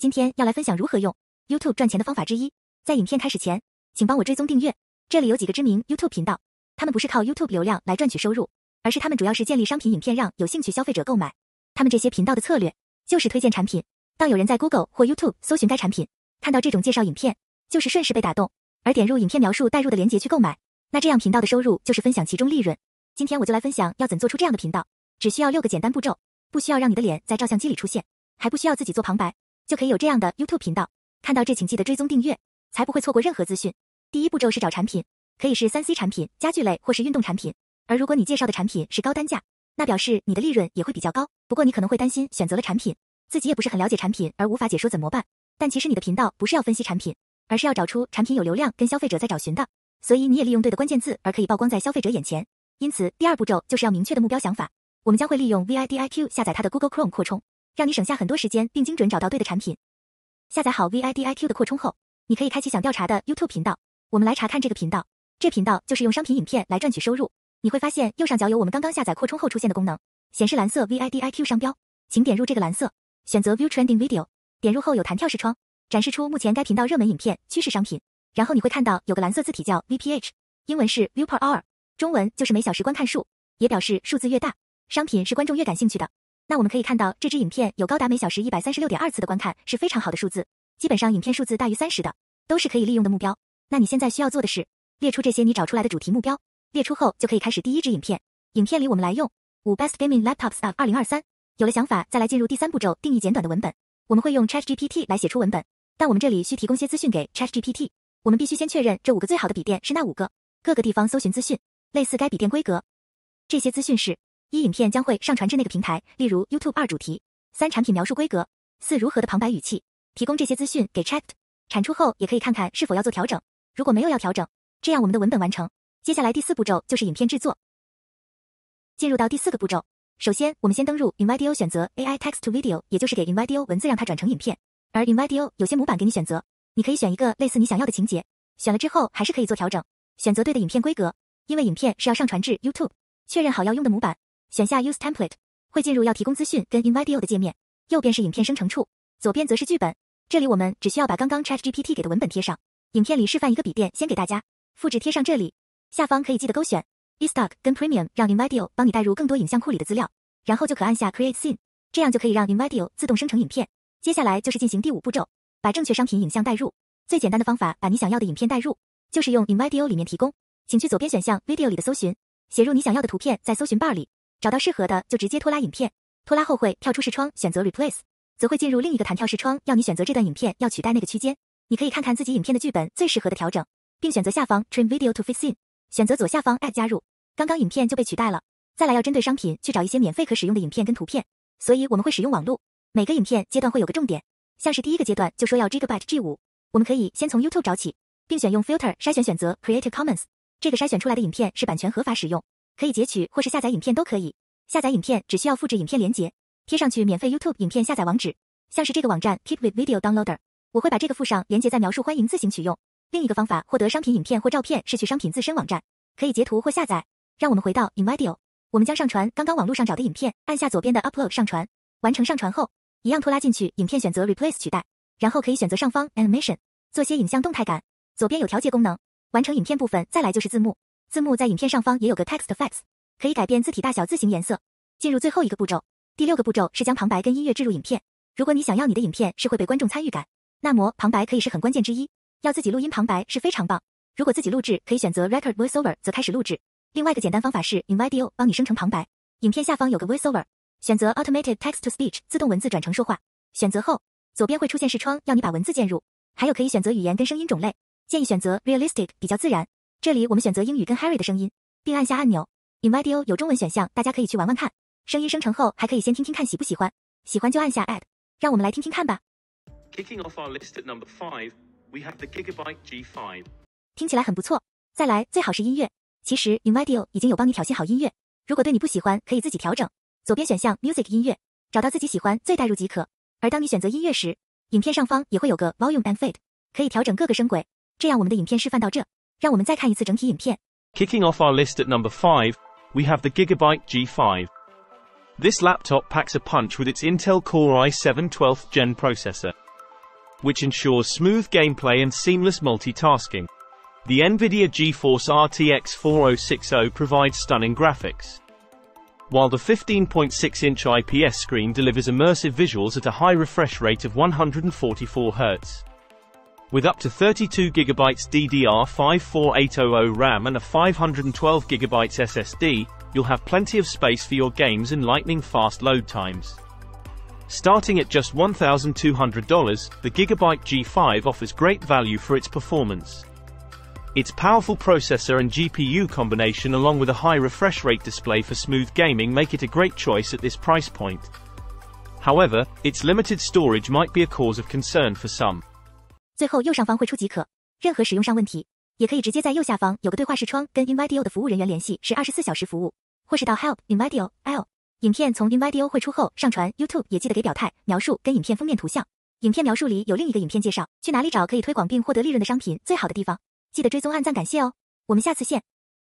今天要来分享如何用 YouTube 赚钱的方法之一。在影片开始前，请帮我追踪订阅。这里有几个知名 YouTube 频道，他们不是靠 YouTube 流量来赚取收入，而是他们主要是建立商品影片，让有兴趣消费者购买。他们这些频道的策略就是推荐产品，当有人在 Google 或 YouTube 搜寻该产品，看到这种介绍影片，就是顺势被打动，而点入影片描述带入的链接去购买，那这样频道的收入就是分享其中利润。今天我就来分享要怎做出这样的频道，只需要六个简单步骤，不需要让你的脸在照相机里出现，还不需要自己做旁白。就可以有这样的 YouTube 频道。看到这，请记得追踪订阅，才不会错过任何资讯。第一步骤是找产品，可以是三 C 产品、家具类或是运动产品。而如果你介绍的产品是高单价，那表示你的利润也会比较高。不过你可能会担心，选择了产品，自己也不是很了解产品而无法解说怎么办？但其实你的频道不是要分析产品，而是要找出产品有流量跟消费者在找寻的，所以你也利用对的关键字而可以曝光在消费者眼前。因此，第二步骤就是要明确的目标想法。我们将会利用 VIDIQ 下载它的 Google Chrome 扩充。让你省下很多时间，并精准找到对的产品。下载好 V I D I Q 的扩充后，你可以开启想调查的 YouTube 频道。我们来查看这个频道，这频道就是用商品影片来赚取收入。你会发现右上角有我们刚刚下载扩充后出现的功能，显示蓝色 V I D I Q 商标，请点入这个蓝色，选择 View Trending Video，点入后有弹跳式窗，展示出目前该频道热门影片趋势商品。然后你会看到有个蓝色字体叫 V P H，英文是 View per Hour，中文就是每小时观看数，也表示数字越大，商品是观众越感兴趣的。那我们可以看到，这支影片有高达每小时一百三十六点二次的观看，是非常好的数字。基本上，影片数字大于三十的都是可以利用的目标。那你现在需要做的是，列出这些你找出来的主题目标，列出后就可以开始第一支影片。影片里我们来用五 best gaming laptops of 二零二三。有了想法，再来进入第三步骤，定义简短的文本。我们会用 Chat GPT 来写出文本，但我们这里需提供些资讯给 Chat GPT。我们必须先确认这五个最好的笔电是那五个，各个地方搜寻资讯，类似该笔电规格。这些资讯是。一影片将会上传至那个平台，例如 YouTube 二主题三产品描述规格四如何的旁白语气，提供这些资讯给 Checked 产出后，也可以看看是否要做调整。如果没有要调整，这样我们的文本完成。接下来第四步骤就是影片制作，进入到第四个步骤，首先我们先登录 i n v i d e o 选择 AI Text to Video，也就是给 i n v i d e o 文字让它转成影片。而 i n v i d e o 有些模板给你选择，你可以选一个类似你想要的情节，选了之后还是可以做调整，选择对的影片规格，因为影片是要上传至 YouTube，确认好要用的模板。选下 Use Template，会进入要提供资讯跟 i n v i d e o 的界面。右边是影片生成处，左边则是剧本。这里我们只需要把刚刚 Chat GPT 给的文本贴上。影片里示范一个笔电，先给大家复制贴上这里。下方可以记得勾选 Stock 跟 Premium，让 i n v i d e o 帮你带入更多影像库里的资料。然后就可按下 Create Scene，这样就可以让 i n v i d e o 自动生成影片。接下来就是进行第五步骤，把正确商品影像带入。最简单的方法，把你想要的影片带入，就是用 i n v i d e o 里面提供，请去左边选项 Video 里的搜寻，写入你想要的图片在搜寻 bar 里。找到适合的就直接拖拉影片，拖拉后会跳出视窗，选择 Replace，则会进入另一个弹跳视窗，要你选择这段影片要取代那个区间。你可以看看自己影片的剧本最适合的调整，并选择下方 Trim Video to Fit Scene，选择左下方 Add 加入，刚刚影片就被取代了。再来要针对商品去找一些免费可使用的影片跟图片，所以我们会使用网路。每个影片阶段会有个重点，像是第一个阶段就说要 Gigabyte G5，我们可以先从 YouTube 找起，并选用 Filter 筛选选择 Creative Commons，这个筛选出来的影片是版权合法使用。可以截取或是下载影片都可以。下载影片只需要复制影片连接，贴上去免费 YouTube 影片下载网址，像是这个网站 Keepvid Video Downloader。我会把这个附上连接在描述，欢迎自行取用。另一个方法获得商品影片或照片是去商品自身网站，可以截图或下载。让我们回到 i n v i d e o 我们将上传刚刚网络上找的影片，按下左边的 Upload 上传。完成上传后，一样拖拉进去影片，选择 Replace 取代，然后可以选择上方 Animation 做些影像动态感。左边有调节功能。完成影片部分，再来就是字幕。字幕在影片上方也有个 Text Effects，可以改变字体大小、字形颜色。进入最后一个步骤，第六个步骤是将旁白跟音乐置入影片。如果你想要你的影片是会被观众参与感，那么旁白可以是很关键之一。要自己录音旁白是非常棒。如果自己录制，可以选择 Record Voiceover，则开始录制。另外一个简单方法是 i n v i d e o 帮你生成旁白。影片下方有个 Voiceover，选择 Automated Text to Speech 自动文字转成说话。选择后，左边会出现视窗，要你把文字键入。还有可以选择语言跟声音种类，建议选择 Realistic 比较自然。这里我们选择英语跟 Harry 的声音，并按下按钮。Invideo 有中文选项，大家可以去玩玩看。声音生成后，还可以先听听看喜不喜欢，喜欢就按下 Add。让我们来听听看吧。Kicking list five, Gigabyte number G5 off our at the have we 听起来很不错。再来，最好是音乐。其实 Invideo 已经有帮你挑衅好音乐，如果对你不喜欢，可以自己调整。左边选项 Music 音乐，找到自己喜欢最带入即可。而当你选择音乐时，影片上方也会有个 Volume and Fade，可以调整各个声轨。这样我们的影片示范到这。让我们再看一次整体影片。Kicking off our list at number 5, we have the Gigabyte G5. This laptop packs a punch with its Intel Core i7 12th gen processor, which ensures smooth gameplay and seamless multitasking. The NVIDIA GeForce RTX 4060 provides stunning graphics, while the 15.6-inch IPS screen delivers immersive visuals at a high refresh rate of 144Hz. With up to 32GB DDR54800 RAM and a 512GB SSD, you'll have plenty of space for your games and lightning-fast load times. Starting at just $1,200, the Gigabyte G5 offers great value for its performance. Its powerful processor and GPU combination along with a high refresh rate display for smooth gaming make it a great choice at this price point. However, its limited storage might be a cause of concern for some. 最后右上方会出即可，任何使用上问题，也可以直接在右下方有个对话视窗跟 i n v i d e o 的服务人员联系，是二十四小时服务，或是到 help i n v i d e o l。影片从 i n v i d e o 会出后上传 YouTube，也记得给表态描述跟影片封面图像。影片描述里有另一个影片介绍去哪里找可以推广并获得利润的商品最好的地方，记得追踪按赞感谢哦。我们下次见。